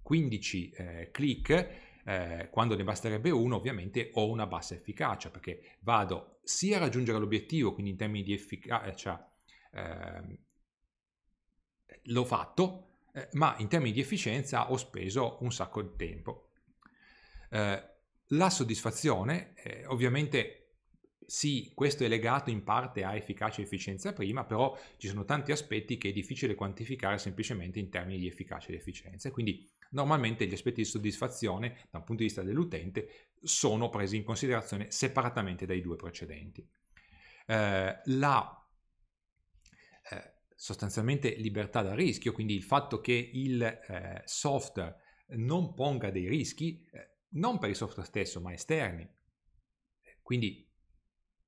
15 click, eh, quando ne basterebbe uno ovviamente ho una bassa efficacia perché vado sia a raggiungere l'obiettivo, quindi in termini di efficacia eh, cioè, ehm, l'ho fatto, eh, ma in termini di efficienza ho speso un sacco di tempo. Eh, la soddisfazione, eh, ovviamente sì, questo è legato in parte a efficacia e efficienza prima, però ci sono tanti aspetti che è difficile quantificare semplicemente in termini di efficacia ed efficienza. Quindi Normalmente gli aspetti di soddisfazione dal punto di vista dell'utente sono presi in considerazione separatamente dai due precedenti. Eh, la eh, sostanzialmente libertà da rischio, quindi il fatto che il eh, software non ponga dei rischi, eh, non per il software stesso, ma esterni. Eh, quindi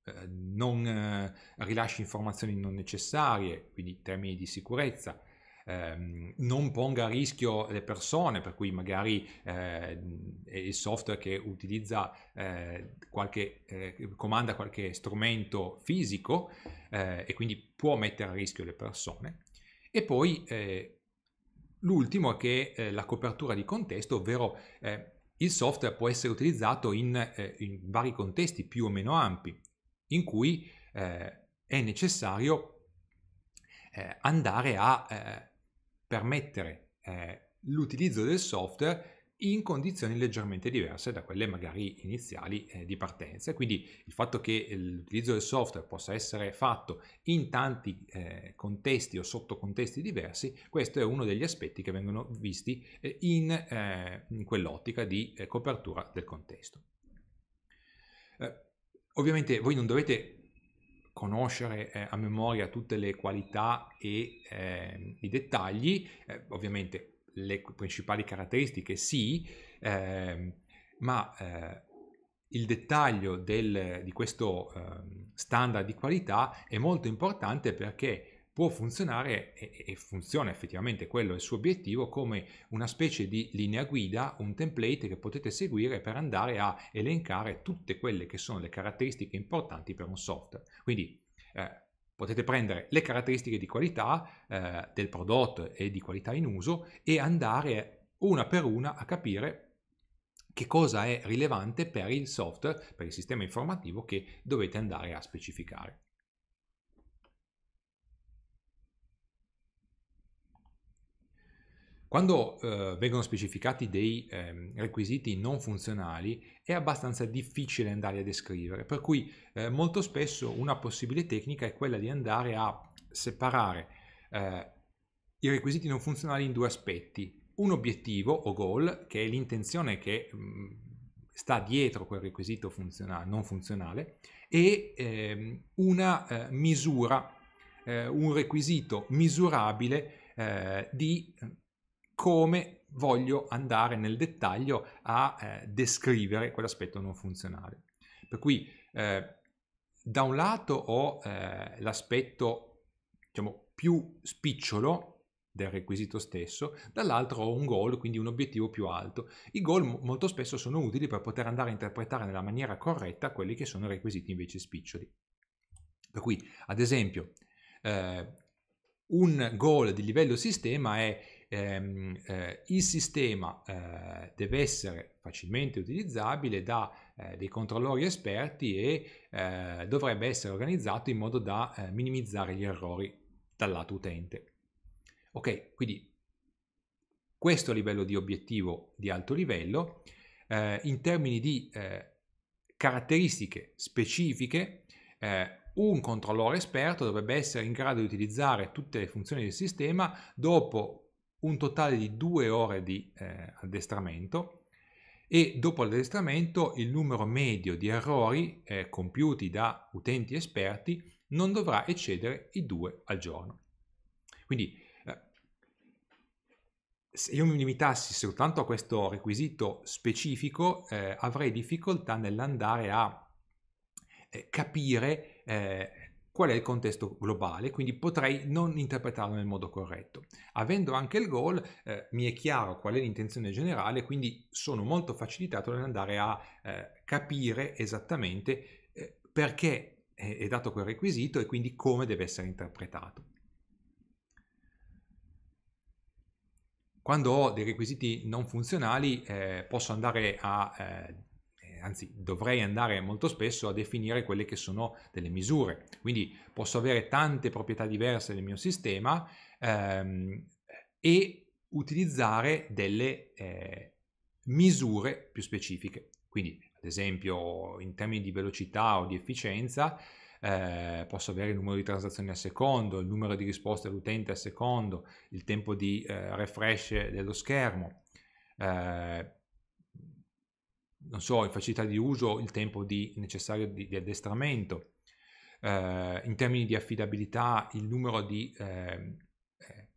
eh, non rilasci informazioni non necessarie, quindi in termini di sicurezza, Ehm, non ponga a rischio le persone, per cui magari eh, il software che utilizza eh, qualche, eh, comanda qualche strumento fisico eh, e quindi può mettere a rischio le persone. E poi eh, l'ultimo è che eh, la copertura di contesto, ovvero il software può essere utilizzato in, in, vari contesti più o meno ampi, in cui è necessario eh, andare a eh, permettere eh, l'utilizzo del software in condizioni leggermente diverse da quelle magari iniziali eh, di partenza. Quindi il fatto che l'utilizzo del software possa essere fatto in tanti eh, contesti o sottocontesti diversi, questo è uno degli aspetti che vengono visti eh, in, eh, in quell'ottica di eh, copertura del contesto. Eh, ovviamente voi non dovete conoscere eh, a memoria tutte le qualità e eh, i dettagli, eh, ovviamente le principali caratteristiche sì, ehm, ma eh, il dettaglio del, di questo ehm, standard di qualità è molto importante perché può funzionare e, funziona effettivamente, quello è il suo obiettivo, come una specie di linea guida, un template che potete seguire per andare a elencare tutte quelle che sono le caratteristiche importanti per un software. Quindi eh, potete prendere le caratteristiche di qualità eh, del prodotto e di qualità in uso e andare una per una a capire che cosa è rilevante per il software, per il sistema informativo che dovete andare a specificare. Quando eh, vengono specificati dei eh, requisiti non funzionali è abbastanza difficile andare a descrivere, per cui eh, molto spesso una possibile tecnica è quella di andare a separare eh, i requisiti non funzionali in due aspetti. Un obiettivo o goal, che è l'intenzione che mh, mm, sta dietro quel requisito funzionale, non funzionale, e ehm, una eh, misura, eh, un requisito misurabile di come voglio andare nel dettaglio a eh, descrivere quell'aspetto non funzionale. Per cui eh, da un lato ho eh, l'aspetto diciamo, più spicciolo del requisito stesso, dall'altro ho un goal, quindi un obiettivo più alto. I goal molto spesso sono utili per poter andare a interpretare nella maniera corretta quelli che sono i requisiti invece spiccioli. Per cui, ad esempio, eh, un goal di livello sistema è ehm, eh, il sistema eh, deve essere facilmente utilizzabile da eh, dei controllori esperti e eh, dovrebbe essere organizzato in modo da eh, minimizzare gli errori dal lato utente. Ok, quindi questo a livello di obiettivo di alto livello. Eh, in termini di caratteristiche specifiche, un controllore esperto dovrebbe essere in grado di utilizzare tutte le funzioni del sistema dopo un totale di due ore di eh, addestramento e dopo l'addestramento il numero medio di errori eh, compiuti da utenti esperti non dovrà eccedere i due al giorno. Quindi eh, se io mi limitassi soltanto a questo requisito specifico eh, avrei difficoltà nell'andare a eh, capire qual è il contesto globale, quindi potrei non interpretarlo nel modo corretto. Avendo anche il goal eh, mi è chiaro qual è l'intenzione generale, quindi sono molto facilitato nell'andare a eh, capire esattamente eh, perché è dato quel requisito e quindi come deve essere interpretato. Quando ho dei requisiti non funzionali eh, posso andare a eh, anzi dovrei andare molto spesso a definire quelle che sono delle misure. Quindi posso avere tante proprietà diverse nel mio sistema ehm, e utilizzare delle eh, misure più specifiche. Quindi ad esempio in termini di velocità o di efficienza eh, posso avere il numero di transazioni al secondo, il numero di risposte all'utente al secondo, il tempo di eh, refresh dello schermo. Eh, non so, in facilità di uso il tempo di, necessario di, di addestramento, eh, in termini di affidabilità il numero di ehm, eh,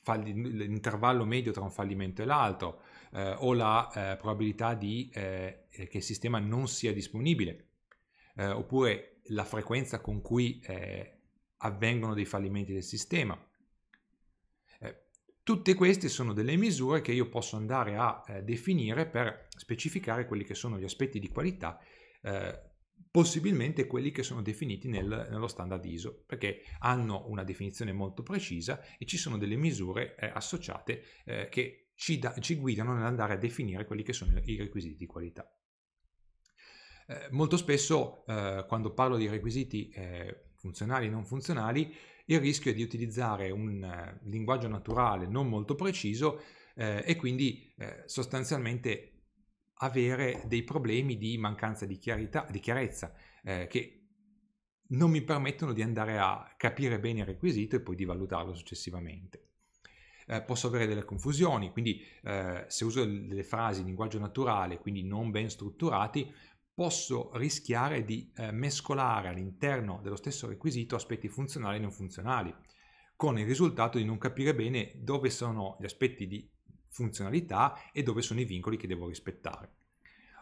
falli, l'intervallo medio tra un fallimento e l'altro eh, o la eh, probabilità di, eh, eh, che il sistema non sia disponibile oppure la frequenza con cui avvengono dei fallimenti del sistema Tutte queste sono delle misure che io posso andare a eh, definire per specificare quelli che sono gli aspetti di qualità, eh, possibilmente quelli che sono definiti nel, nello standard ISO, perché hanno una definizione molto precisa e ci sono delle misure eh, associate eh, che ci, da, ci guidano nell'andare a definire quelli che sono i requisiti di qualità. Eh, molto spesso eh, quando parlo di requisiti funzionali e non funzionali, il rischio è di utilizzare un eh, linguaggio naturale non molto preciso eh, e quindi eh, sostanzialmente avere dei problemi di mancanza di, chiarità, di chiarezza eh, che non mi permettono di andare a capire bene il requisito e poi di valutarlo successivamente. Eh, posso avere delle confusioni, quindi eh, se uso delle frasi in linguaggio naturale, quindi non ben strutturati, posso rischiare di eh, mescolare all'interno dello stesso requisito aspetti funzionali e non funzionali, con il risultato di non capire bene dove sono gli aspetti di funzionalità e dove sono i vincoli che devo rispettare.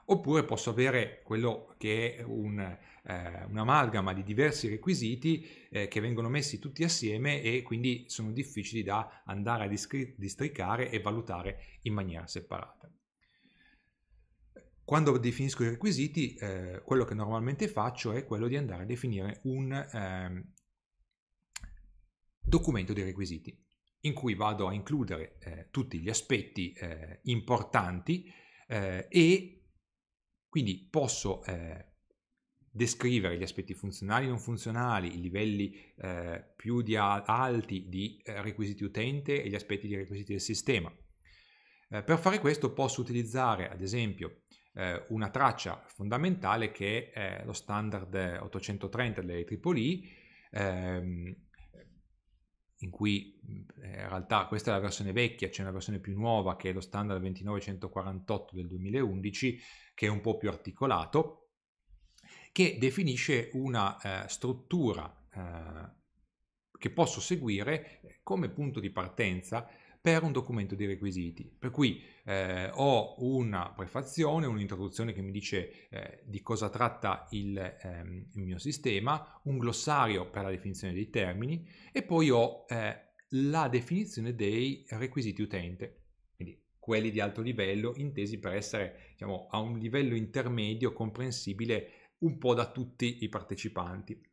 Oppure posso avere quello che è un, eh, un'amalgama di diversi requisiti eh, che vengono messi tutti assieme e quindi sono difficili da andare a districare e valutare in maniera separata. Quando definisco i requisiti, eh, quello che normalmente faccio è quello di andare a definire un eh, documento dei requisiti, in cui vado a includere eh, tutti gli aspetti eh, importanti eh, e quindi posso eh, descrivere gli aspetti funzionali e non funzionali, i livelli più di alti di requisiti utente e gli aspetti di requisiti del sistema. per fare questo posso utilizzare, ad esempio, eh, una traccia fondamentale che è lo standard 830 delle IEEE, ehm, in cui eh, in realtà questa è la versione vecchia, c'è una versione più nuova che è lo standard 2948 del 2011, che è un po' più articolato, che definisce una eh, struttura eh, che posso seguire come punto di partenza per un documento di requisiti. Per cui eh, ho una prefazione, un'introduzione che mi dice eh, di cosa tratta il, ehm, il, mio sistema, un glossario per la definizione dei termini e poi ho eh, la definizione dei requisiti utente, quindi quelli di alto livello intesi per essere diciamo, a un livello intermedio comprensibile un po' da tutti i partecipanti.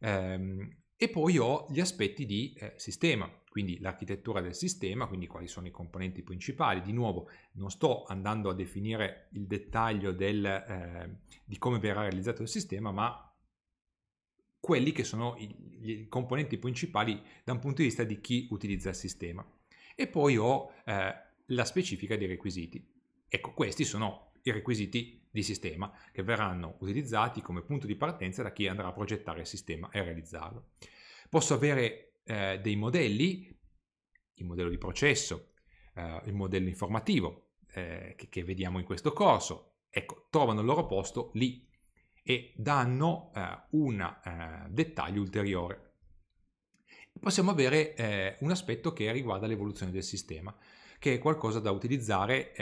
Ehm, e poi ho gli aspetti di eh, sistema, quindi l'architettura del sistema, quindi quali sono i componenti principali. Di nuovo, non sto andando a definire il dettaglio del, eh, di come verrà realizzato il sistema, ma quelli che sono i, componenti principali da un punto di vista di chi utilizza il sistema. E poi ho eh, la specifica dei requisiti. Ecco, questi sono i requisiti di sistema che verranno utilizzati come punto di partenza da chi andrà a progettare il sistema e realizzarlo. Posso avere eh, dei modelli, il modello di processo, eh, il modello informativo eh, che, che, vediamo in questo corso, ecco, trovano il loro posto lì e danno eh, un eh, dettaglio ulteriore. Possiamo avere eh, un aspetto che riguarda l'evoluzione del sistema, che è qualcosa da utilizzare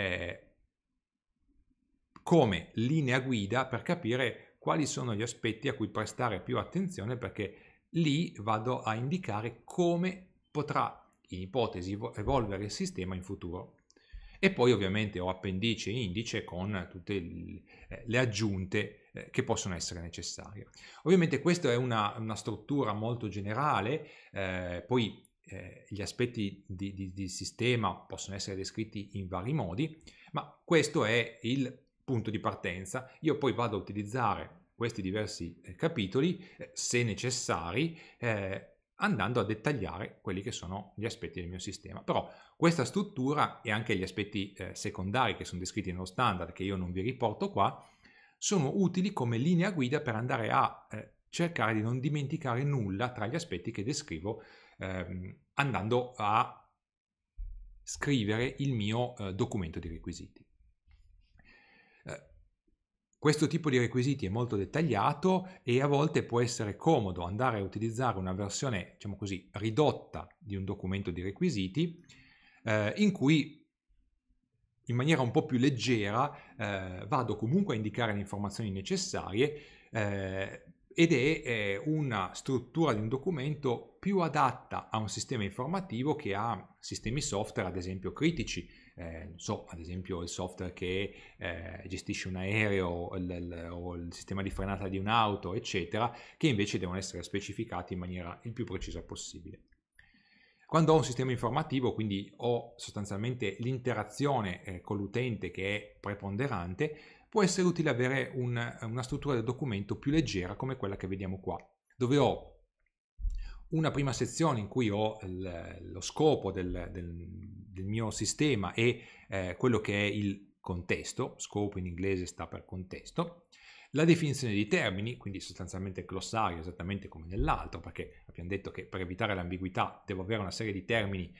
come linea guida per capire quali sono gli aspetti a cui prestare più attenzione perché lì vado a indicare come potrà in ipotesi evolvere il sistema in futuro. E poi ovviamente ho appendice e indice con tutte eh, le aggiunte eh, che possono essere necessarie. Ovviamente questa è una, una struttura molto generale, eh, poi eh, gli aspetti di, di, di sistema possono essere descritti in vari modi, ma questo è il punto di partenza, io poi vado a utilizzare questi diversi eh, capitoli, eh, se necessari, eh, andando a dettagliare quelli che sono gli aspetti del mio sistema. Però questa struttura e anche gli aspetti eh, secondari che sono descritti nello standard, che io non vi riporto qua, sono utili come linea guida per andare a eh, cercare di non dimenticare nulla tra gli aspetti che descrivo ehm, andando a scrivere il mio eh, documento di requisiti. Questo tipo di requisiti è molto dettagliato e a volte può essere comodo andare a utilizzare una versione, diciamo così, ridotta di un documento di requisiti eh, in cui in maniera un po' più leggera eh, vado comunque a indicare le informazioni necessarie eh, ed è una struttura di un documento più adatta a un sistema informativo che a sistemi software, ad esempio, critici eh, so, ad esempio il software che eh, gestisce un aereo o il, o il sistema di frenata di un'auto, eccetera, che invece devono essere specificati in maniera il più precisa possibile. Quando ho un sistema informativo, quindi ho sostanzialmente l'interazione eh, con l'utente che è preponderante, può essere utile avere un, una struttura del documento più leggera come quella che vediamo qua, dove ho una prima sezione in cui ho il, lo scopo del, del, del mio sistema e eh, quello che è il contesto, scope in inglese sta per contesto, la definizione di termini, quindi sostanzialmente glossario esattamente come nell'altro, perché abbiamo detto che per evitare l'ambiguità devo avere una serie di termini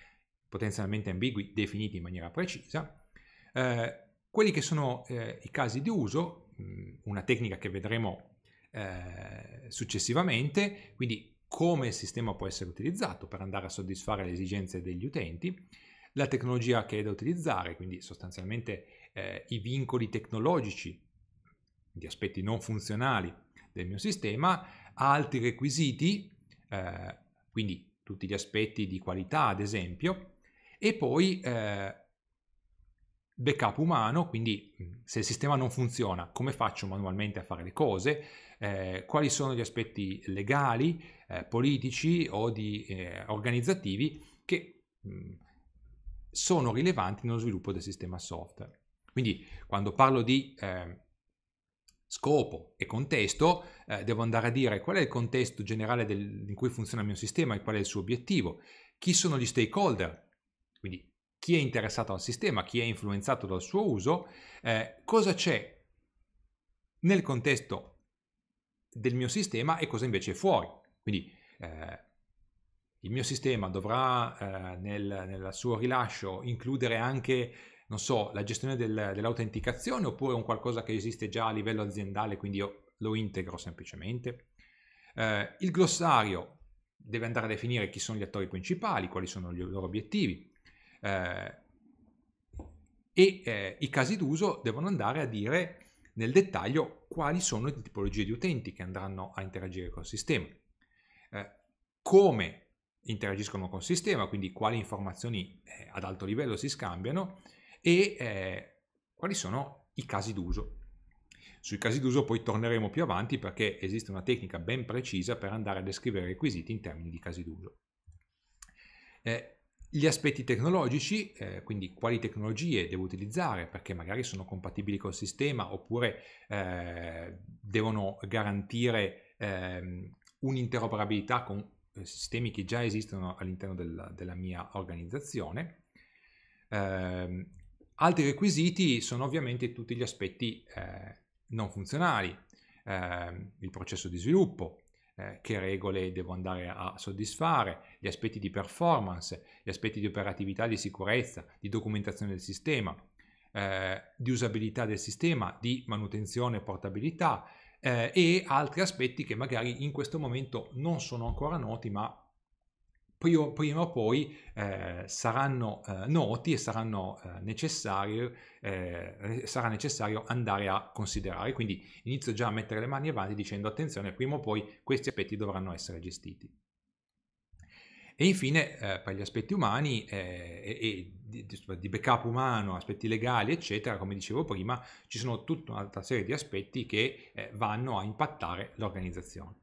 potenzialmente ambigui definiti in maniera precisa, eh, quelli che sono eh, i casi di uso, mm, una tecnica che vedremo eh, successivamente, quindi come il sistema può essere utilizzato per andare a soddisfare le esigenze degli utenti la tecnologia che è da utilizzare, quindi sostanzialmente eh, i vincoli tecnologici, gli aspetti non funzionali del mio sistema, altri requisiti, eh, quindi tutti gli aspetti di qualità ad esempio, e poi eh, backup umano, quindi mm, se il sistema non funziona, come faccio manualmente a fare le cose, eh, quali sono gli aspetti legali, eh, politici o di, eh, organizzativi che mh, mm, sono rilevanti nello sviluppo del sistema software. Quindi quando parlo di eh, scopo e contesto, eh, devo andare a dire qual è il contesto generale del, in cui funziona il mio sistema e qual è il suo obiettivo, chi sono gli stakeholder, quindi chi è interessato al sistema, chi è influenzato dal suo uso, eh, cosa c'è nel contesto del mio sistema e cosa invece è fuori. Quindi eh, il mio sistema dovrà eh, nel, nel, suo rilascio includere anche non so, la gestione del, dell'autenticazione oppure un qualcosa che esiste già a livello aziendale, quindi io lo integro semplicemente. Eh, il glossario deve andare a definire chi sono gli attori principali, quali sono i loro obiettivi eh, e eh, i casi d'uso devono andare a dire nel dettaglio quali sono le tipologie di utenti che andranno a interagire col sistema. Eh, come interagiscono col sistema, quindi quali informazioni eh, ad alto livello si scambiano e eh, quali sono i casi d'uso. Sui casi d'uso poi torneremo più avanti perché esiste una tecnica ben precisa per andare a descrivere i requisiti in termini di casi d'uso. Eh, gli aspetti tecnologici, eh, quindi quali tecnologie devo utilizzare perché magari sono compatibili col sistema oppure eh, devono garantire eh, un'interoperabilità con eh, sistemi che già esistono all'interno del, della mia organizzazione. Eh, altri requisiti sono ovviamente tutti gli aspetti eh, non funzionali, eh, il processo di sviluppo, eh, che regole devo andare a soddisfare, gli aspetti di performance, gli aspetti di operatività, di sicurezza, di documentazione del sistema, eh, di usabilità del sistema, di manutenzione e portabilità, eh, e altri aspetti che magari in questo momento non sono ancora noti, ma prima, prima o poi eh, saranno eh, noti e saranno, eh, necessari, eh, eh, sarà necessario andare a considerare. Quindi inizio già a mettere le mani avanti dicendo attenzione, prima o poi questi aspetti dovranno essere gestiti. E infine eh, per gli aspetti umani eh, e, e di, backup umano, aspetti legali, eccetera, come dicevo prima, ci sono tutta un'altra serie di aspetti che eh, vanno a impattare l'organizzazione.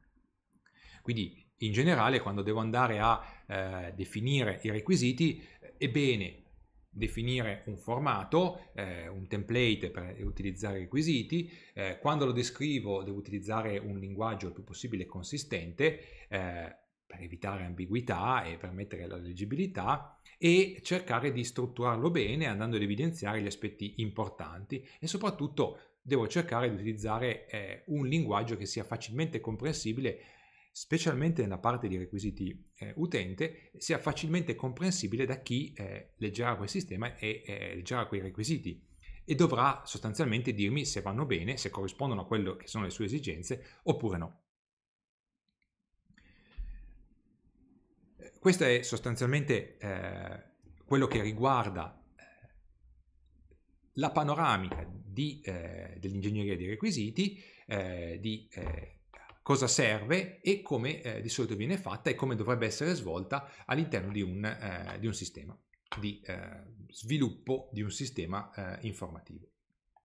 Quindi in generale quando devo andare a eh, definire i requisiti eh, è bene definire un formato, eh, un template per utilizzare i requisiti, eh, quando lo descrivo devo utilizzare un linguaggio il più possibile consistente, eh, per evitare ambiguità e permettere la leggibilità e cercare di strutturarlo bene andando ad evidenziare gli aspetti importanti e soprattutto devo cercare di utilizzare eh, un linguaggio che sia facilmente comprensibile specialmente nella parte di requisiti eh, utente, sia facilmente comprensibile da chi eh, leggerà quel sistema e eh, leggerà quei requisiti e dovrà sostanzialmente dirmi se vanno bene, se corrispondono a quello che sono le sue esigenze oppure no. Questo è sostanzialmente eh, quello che riguarda eh, la panoramica di, eh, dell'ingegneria dei requisiti, eh, di eh, cosa serve e come eh, di solito viene fatta e come dovrebbe essere svolta all'interno di, un, eh, di un sistema, di sviluppo di un sistema informativo.